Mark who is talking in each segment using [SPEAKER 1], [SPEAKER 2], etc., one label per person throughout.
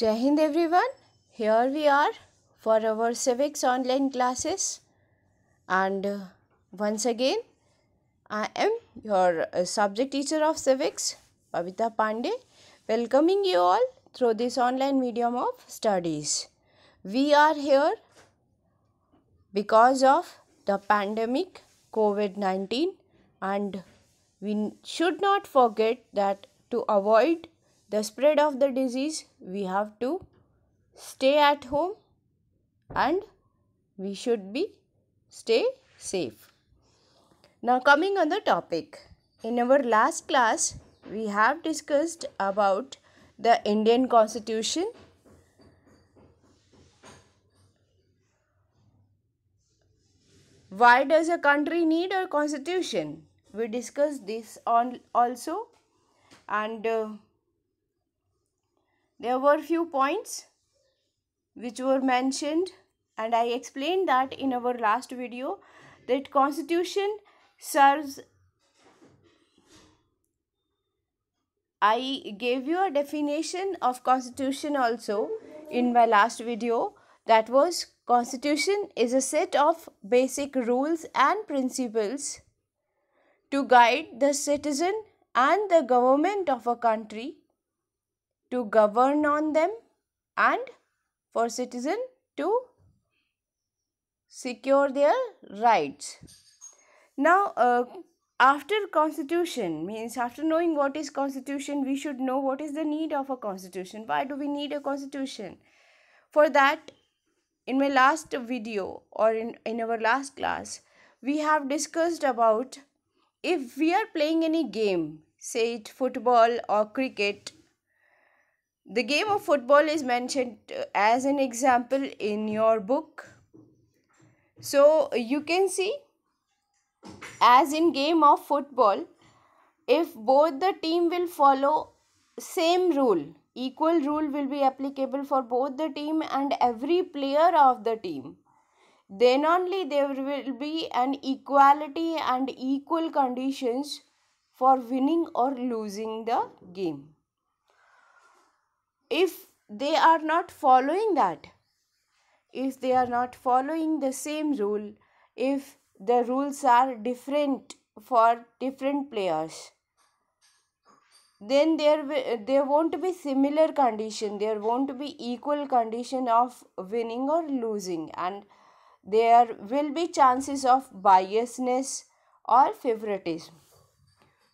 [SPEAKER 1] Jai Hind everyone. Here we are for our civics online classes and uh, once again I am your uh, subject teacher of civics Pavita Pandey welcoming you all through this online medium of studies. We are here because of the pandemic COVID-19 and we should not forget that to avoid the spread of the disease we have to stay at home and we should be stay safe now coming on the topic in our last class we have discussed about the indian constitution why does a country need a constitution we discussed this on also and uh, there were few points which were mentioned and I explained that in our last video that constitution serves I gave you a definition of constitution also in my last video that was constitution is a set of basic rules and principles to guide the citizen and the government of a country to govern on them and for citizen to secure their rights. Now, uh, after constitution means after knowing what is constitution, we should know what is the need of a constitution. Why do we need a constitution? For that, in my last video or in, in our last class, we have discussed about if we are playing any game, say it football or cricket, the game of football is mentioned uh, as an example in your book. So you can see as in game of football if both the team will follow same rule equal rule will be applicable for both the team and every player of the team then only there will be an equality and equal conditions for winning or losing the game if they are not following that if they are not following the same rule if the rules are different for different players then there there won't be similar condition there won't be equal condition of winning or losing and there will be chances of biasness or favoritism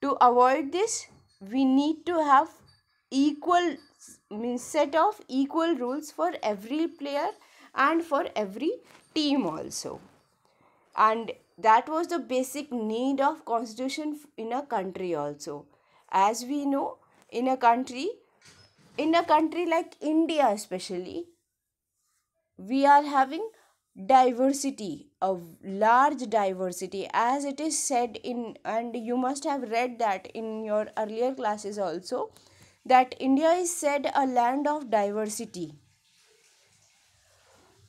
[SPEAKER 1] to avoid this we need to have equal set of equal rules for every player and for every team also and that was the basic need of constitution in a country also as we know in a country in a country like india especially we are having diversity a large diversity as it is said in and you must have read that in your earlier classes also that India is said a land of diversity.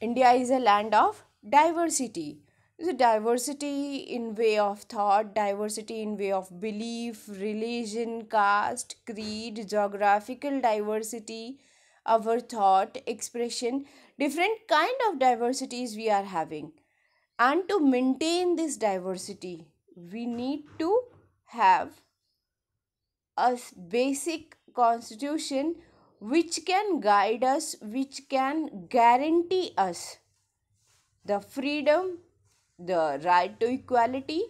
[SPEAKER 1] India is a land of diversity. The diversity in way of thought, diversity in way of belief, religion, caste, creed, geographical diversity, our thought, expression, different kind of diversities we are having. And to maintain this diversity, we need to have a basic constitution which can guide us, which can guarantee us the freedom, the right to equality,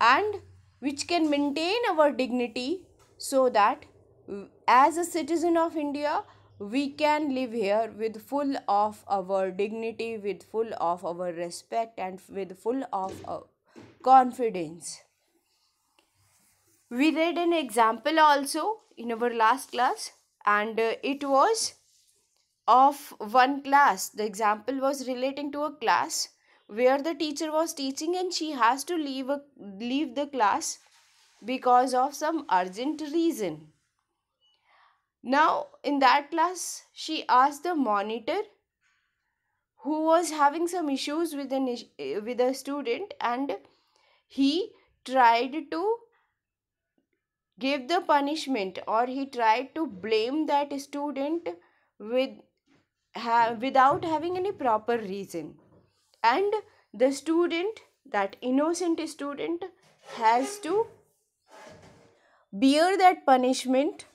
[SPEAKER 1] and which can maintain our dignity so that as a citizen of India, we can live here with full of our dignity, with full of our respect, and with full of confidence. We read an example also in our last class and uh, it was of one class. The example was relating to a class where the teacher was teaching and she has to leave, a, leave the class because of some urgent reason. Now, in that class, she asked the monitor who was having some issues with, an, eh, with a student and he tried to gave the punishment or he tried to blame that student with ha, without having any proper reason and the student that innocent student has to bear that punishment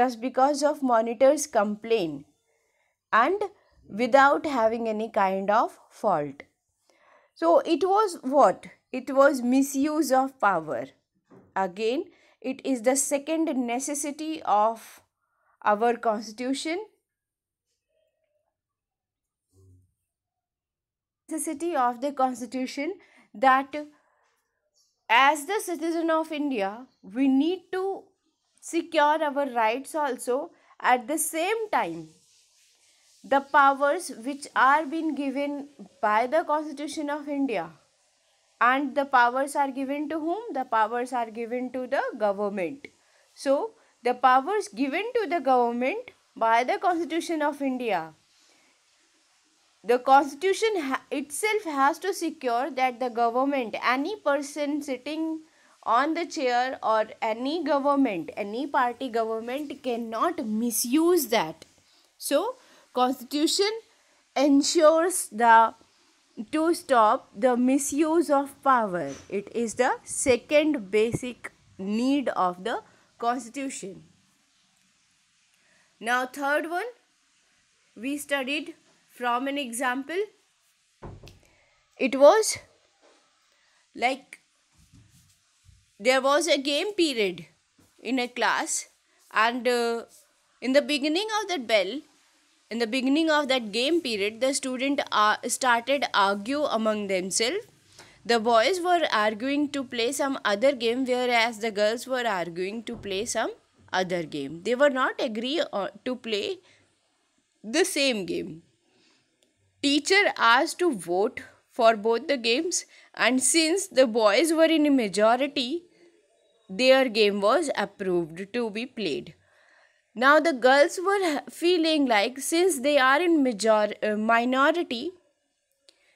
[SPEAKER 1] just because of monitor's complaint and without having any kind of fault so it was what it was misuse of power again it is the second necessity of our constitution. Necessity of the constitution that as the citizen of India, we need to secure our rights also at the same time the powers which are being given by the constitution of india and the powers are given to whom the powers are given to the government so the powers given to the government by the constitution of india the constitution ha itself has to secure that the government any person sitting on the chair or any government any party government cannot misuse that so constitution ensures the to stop the misuse of power. It is the second basic need of the constitution. Now third one we studied from an example. It was like there was a game period in a class and uh, in the beginning of that bell in the beginning of that game period, the students uh, started argue among themselves. The boys were arguing to play some other game, whereas the girls were arguing to play some other game. They were not agree uh, to play the same game. Teacher asked to vote for both the games and since the boys were in a majority, their game was approved to be played. Now the girls were feeling like since they are in major uh, minority,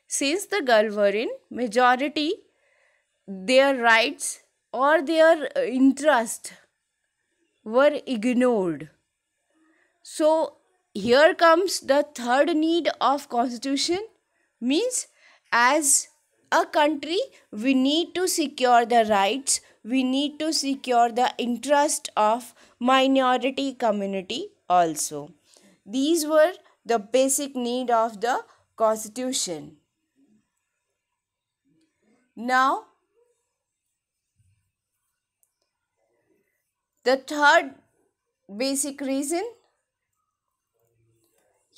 [SPEAKER 1] since the girls were in majority, their rights or their uh, interest were ignored. So here comes the third need of constitution means as a country we need to secure the rights we need to secure the interest of minority community also. These were the basic need of the constitution. Now, the third basic reason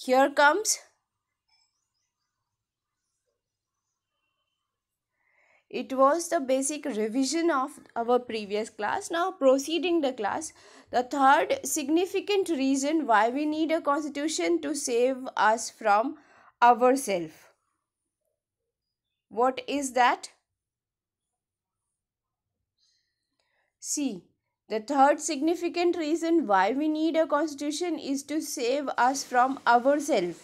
[SPEAKER 1] here comes it was the basic revision of our previous class now proceeding the class the third significant reason why we need a constitution to save us from ourselves what is that See, the third significant reason why we need a constitution is to save us from ourselves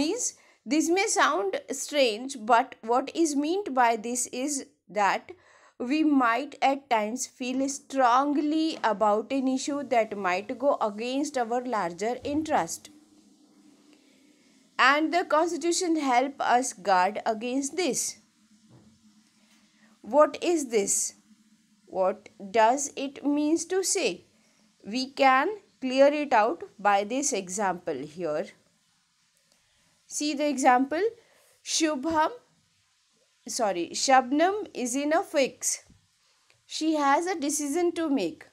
[SPEAKER 1] means this may sound strange, but what is meant by this is that we might at times feel strongly about an issue that might go against our larger interest. And the Constitution help us guard against this. What is this? What does it means to say? We can clear it out by this example here. See the example. Shubham, sorry, Shabnam is in a fix. She has a decision to make.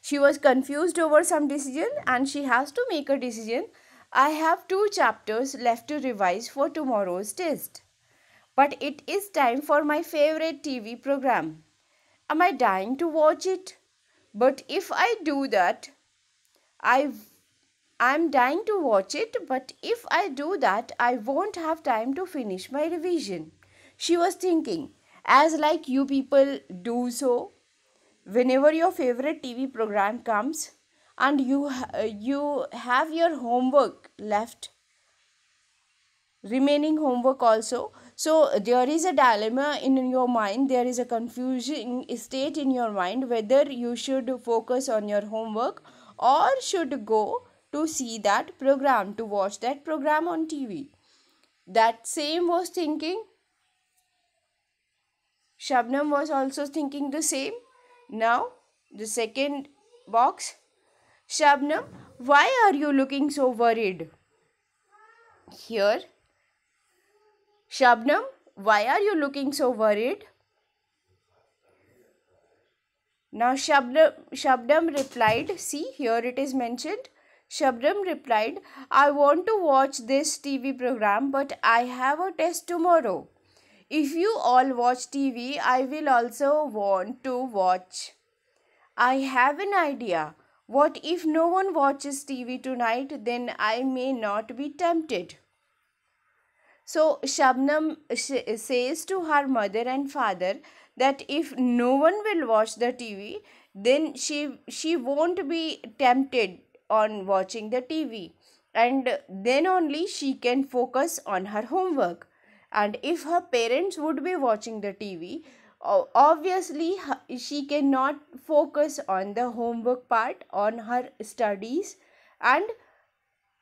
[SPEAKER 1] She was confused over some decision and she has to make a decision. I have two chapters left to revise for tomorrow's test. But it is time for my favorite TV program. Am I dying to watch it? But if I do that, I I'm dying to watch it, but if I do that, I won't have time to finish my revision. She was thinking, as like you people do so, whenever your favorite TV program comes and you, uh, you have your homework left, remaining homework also. So there is a dilemma in your mind, there is a confusing state in your mind whether you should focus on your homework or should go to see that program, to watch that program on TV. That same was thinking. Shabnam was also thinking the same. Now, the second box. Shabnam, why are you looking so worried? Here. Shabnam, why are you looking so worried? Now Shabnam, Shabnam replied, see here it is mentioned, Shabram replied, I want to watch this TV program, but I have a test tomorrow. If you all watch TV, I will also want to watch. I have an idea. What if no one watches TV tonight? Then I may not be tempted. So Shabnam says to her mother and father that if no one will watch the TV, then she she won't be tempted on watching the TV and then only she can focus on her homework. And if her parents would be watching the TV, obviously she cannot focus on the homework part on her studies and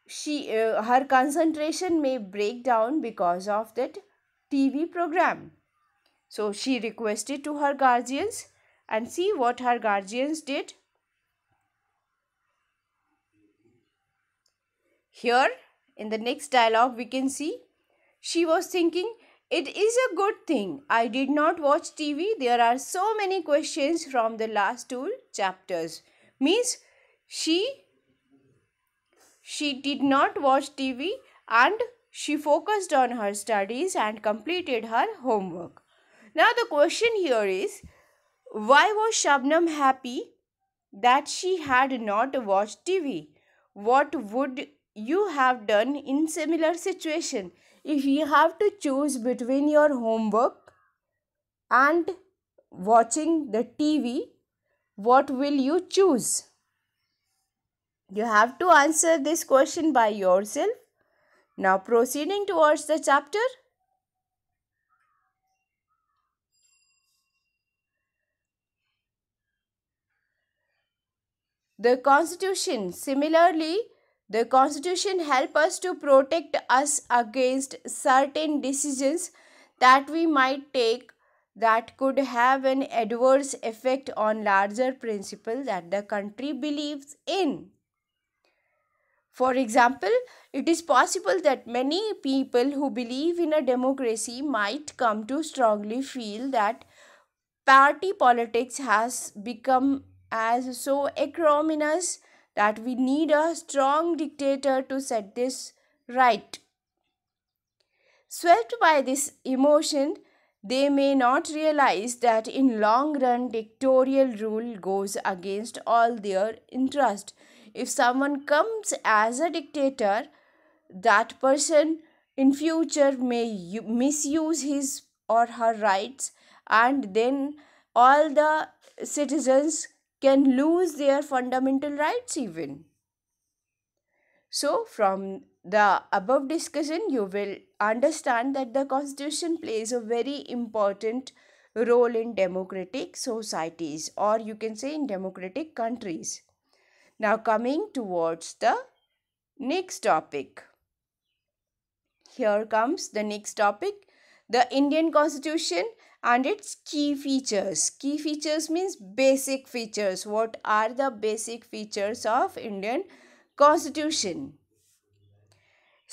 [SPEAKER 1] she uh, her concentration may break down because of that tv program so she requested to her guardians and see what her guardians did Here in the next dialogue we can see she was thinking it is a good thing I did not watch TV. There are so many questions from the last two chapters. Means she she did not watch TV and she focused on her studies and completed her homework. Now the question here is why was Shabnam happy that she had not watched TV? What would you have done in similar situation if you have to choose between your homework and watching the tv what will you choose you have to answer this question by yourself now proceeding towards the chapter The constitution similarly the constitution helps us to protect us against certain decisions that we might take that could have an adverse effect on larger principle that the country believes in. For example, it is possible that many people who believe in a democracy might come to strongly feel that party politics has become as so acrimonious that we need a strong dictator to set this right. Swept by this emotion, they may not realize that in long run dictatorial rule goes against all their interest. If someone comes as a dictator, that person in future may misuse his or her rights and then all the citizens can lose their fundamental rights even. So, from the above discussion, you will understand that the constitution plays a very important role in democratic societies or you can say in democratic countries. Now, coming towards the next topic. Here comes the next topic the Indian constitution and its key features key features means basic features what are the basic features of indian constitution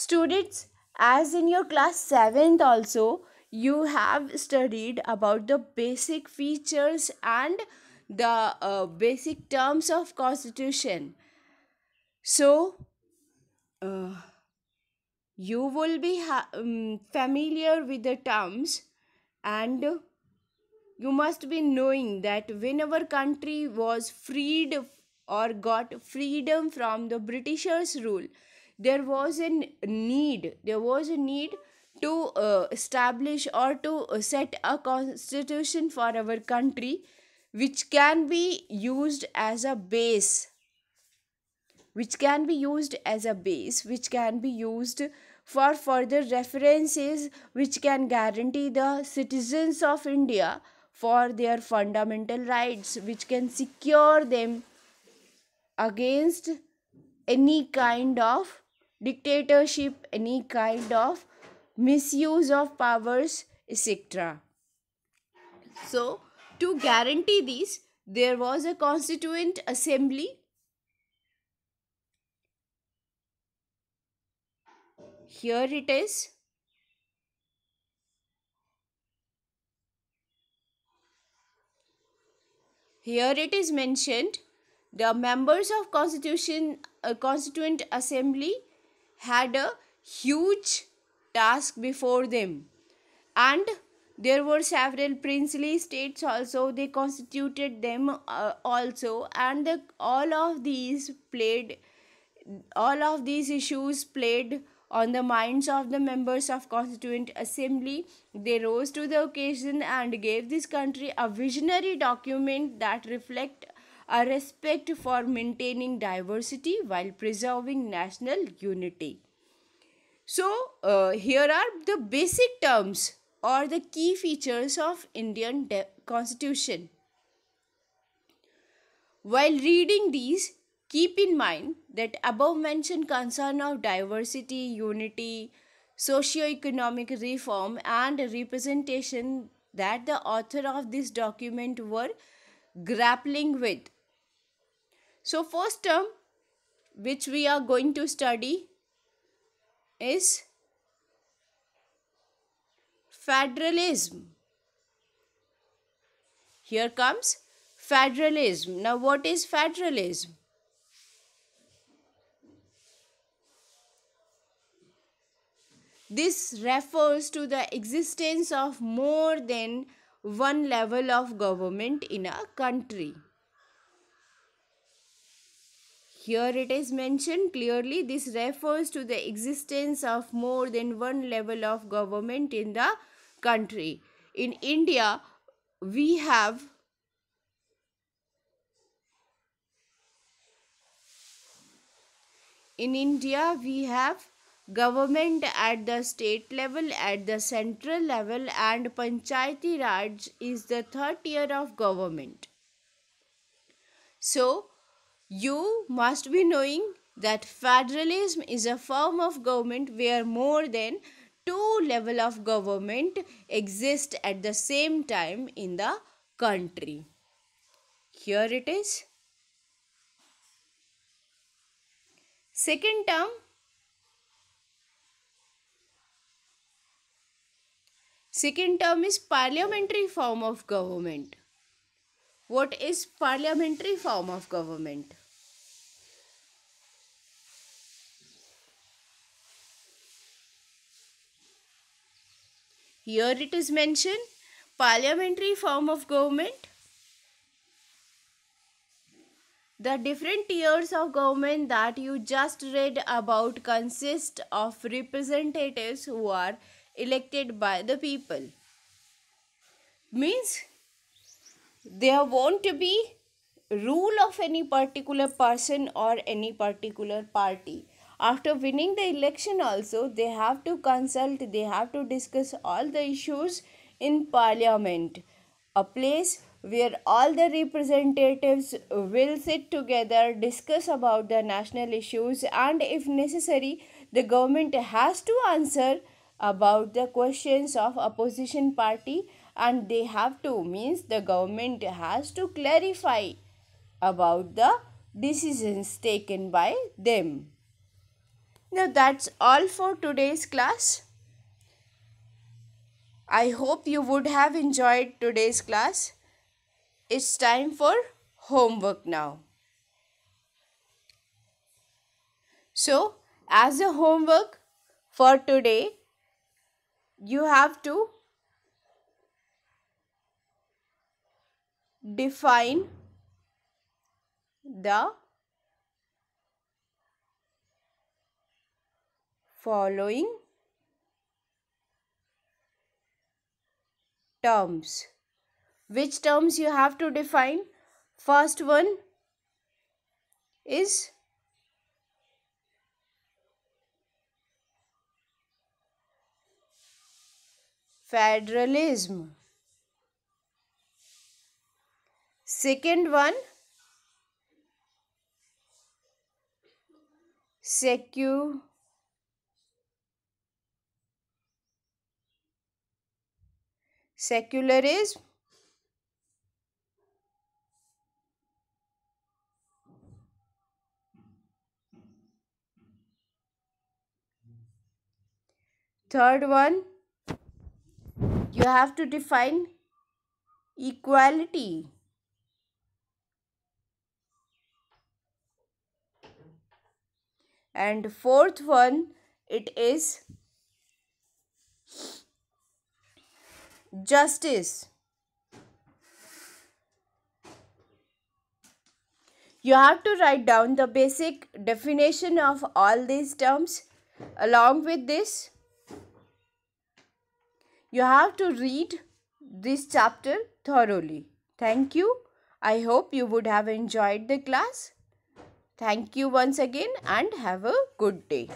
[SPEAKER 1] students as in your class 7th also you have studied about the basic features and the uh, basic terms of constitution so uh, you will be um, familiar with the terms and you must be knowing that when our country was freed or got freedom from the britishers rule there was a need there was a need to uh, establish or to uh, set a constitution for our country which can be used as a base which can be used as a base which can be used for further references which can guarantee the citizens of India for their fundamental rights which can secure them against any kind of dictatorship any kind of misuse of powers etc so to guarantee these there was a constituent assembly here it is here it is mentioned the members of constitution uh, constituent assembly had a huge task before them and there were several princely states also they constituted them uh, also and the, all of these played all of these issues played on the minds of the members of Constituent Assembly. They rose to the occasion and gave this country a visionary document that reflect a respect for maintaining diversity while preserving national unity. So, uh, here are the basic terms or the key features of Indian constitution. While reading these, Keep in mind that above mentioned concern of diversity, unity, socio-economic reform and representation that the author of this document were grappling with. So first term which we are going to study is federalism. Here comes federalism. Now what is federalism? This refers to the existence of more than one level of government in a country. Here it is mentioned clearly this refers to the existence of more than one level of government in the country. In India, we have in India, we have government at the state level, at the central level and Panchayati Raj is the third tier of government. So, you must be knowing that federalism is a form of government where more than two level of government exist at the same time in the country. Here it is. Second term Second term is parliamentary form of government. What is parliamentary form of government? Here it is mentioned parliamentary form of government. The different tiers of government that you just read about consist of representatives who are elected by the people means there won't be rule of any particular person or any particular party after winning the election also they have to consult they have to discuss all the issues in parliament a place where all the representatives will sit together discuss about the national issues and if necessary the government has to answer about the questions of opposition party and they have to means the government has to clarify about the decisions taken by them. Now that's all for today's class. I hope you would have enjoyed today's class. It's time for homework now. So, as a homework for today, you have to define the following terms. Which terms you have to define? First one is federalism second one secu secularism third one you have to define equality and fourth one it is justice you have to write down the basic definition of all these terms along with this you have to read this chapter thoroughly. Thank you. I hope you would have enjoyed the class. Thank you once again and have a good day.